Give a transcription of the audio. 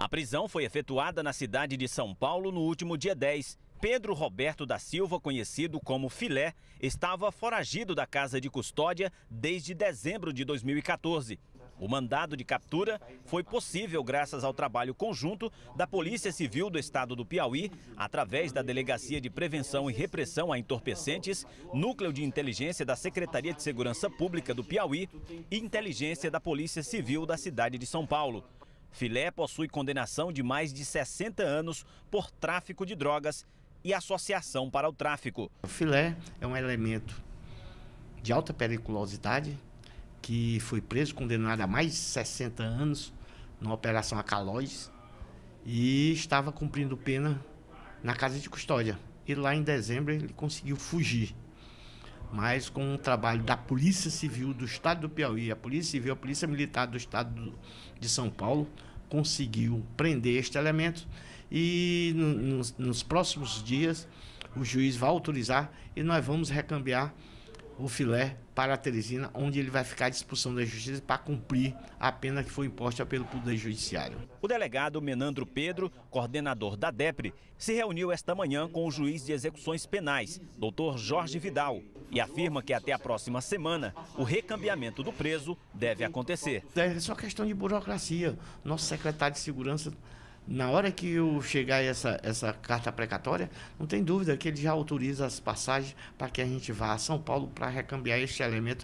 A prisão foi efetuada na cidade de São Paulo no último dia 10. Pedro Roberto da Silva, conhecido como Filé, estava foragido da casa de custódia desde dezembro de 2014. O mandado de captura foi possível graças ao trabalho conjunto da Polícia Civil do Estado do Piauí, através da Delegacia de Prevenção e Repressão a Entorpecentes, Núcleo de Inteligência da Secretaria de Segurança Pública do Piauí e Inteligência da Polícia Civil da cidade de São Paulo. Filé possui condenação de mais de 60 anos por tráfico de drogas e associação para o tráfico. O filé é um elemento de alta periculosidade que foi preso, condenado a mais de 60 anos numa operação Acalóis e estava cumprindo pena na casa de custódia. E lá em dezembro ele conseguiu fugir mas com o trabalho da Polícia Civil do Estado do Piauí, a Polícia Civil, a Polícia Militar do Estado do, de São Paulo, conseguiu prender este elemento e nos, nos próximos dias o juiz vai autorizar e nós vamos recambiar o filé para a Teresina, onde ele vai ficar à disposição da justiça para cumprir a pena que foi imposta pelo Poder Judiciário. O delegado Menandro Pedro, coordenador da DEPRE, se reuniu esta manhã com o juiz de execuções penais, doutor Jorge Vidal, e afirma que até a próxima semana o recambiamento do preso deve acontecer. É só questão de burocracia. Nosso secretário de segurança na hora que eu chegar essa, essa carta precatória, não tem dúvida que ele já autoriza as passagens para que a gente vá a São Paulo para recambiar este elemento